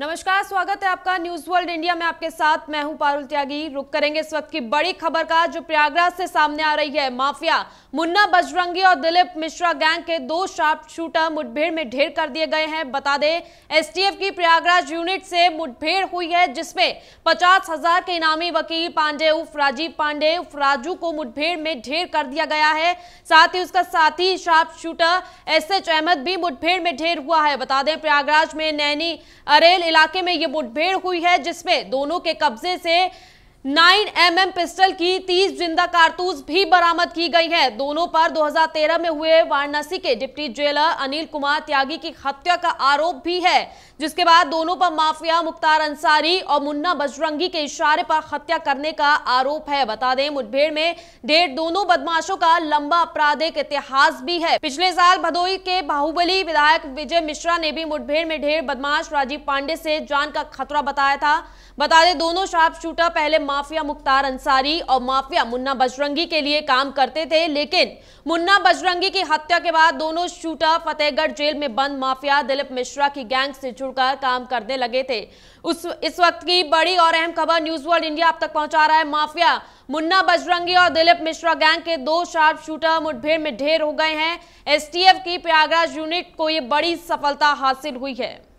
नमस्कार स्वागत है आपका न्यूज वर्ल्ड इंडिया में आपके साथ मैं हूं पारुल त्यागी रुक करेंगे इस वक्त की बड़ी खबर का जो प्रयागराज से सामने आ रही है माफिया मुन्ना बजरंगी और दिलीप मिश्रा गैंग के दो शार्प शूटर मुठभेड़ में ढेर कर दिए गए हैं बता दें एसटीएफ की प्रयागराज यूनिट से मुठभेड़ हुई है जिसमें पचास हजार के इनामी वकील पांडे उफ राजीव पांडे उफ राजू को मुठभेड़ में ढेर कर दिया गया है साथ ही उसका साथी शार्प शूटर एस अहमद भी मुठभेड़ में ढेर हुआ है बता दें प्रयागराज में नैनी अरेल इलाके में ये मुठभेड़ हुई है जिसमें दोनों के कब्जे से 9 एम mm पिस्टल की 30 जिंदा कारतूस भी बरामद की गई है दोनों पर 2013 में हुए वाराणसी के डिप्टी जेलर अनिल कुमार त्यागी की हत्या का आरोप भी है जिसके बाद दोनों पर माफिया मुख्तार अंसारी और मुन्ना बजरंगी के इशारे पर हत्या करने का आरोप है बता दें मुठभेड़ में डेढ़ दोनों बदमाशों का लंबा आपराधिक इतिहास भी है पिछले साल भदोई के बाहुबली विधायक विजय मिश्रा ने भी मुठभेड़ में ढेर बदमाश राजीव पांडे से जान का खतरा बताया था बता दें दोनों शार्प शूटर पहले माफिया मुख्तार अंसारी और माफिया मुन्ना बजरंगी के लिए काम करते थे लेकिन मुन्ना बजरंगी की हत्या के बाद दोनों शूटर फतेहगढ़ जेल में बंद माफिया दिलीप मिश्रा की गैंग से जुड़कर काम करने लगे थे उस इस वक्त की बड़ी और अहम खबर न्यूज वर्ल्ड इंडिया आप तक पहुंचा रहा है माफिया मुन्ना बजरंगी और दिलीप मिश्रा गैंग के दो शार्प शूटर मुठभेड़ में ढेर हो गए हैं एसटीएफ की प्रयागराज यूनिट को ये बड़ी सफलता हासिल हुई है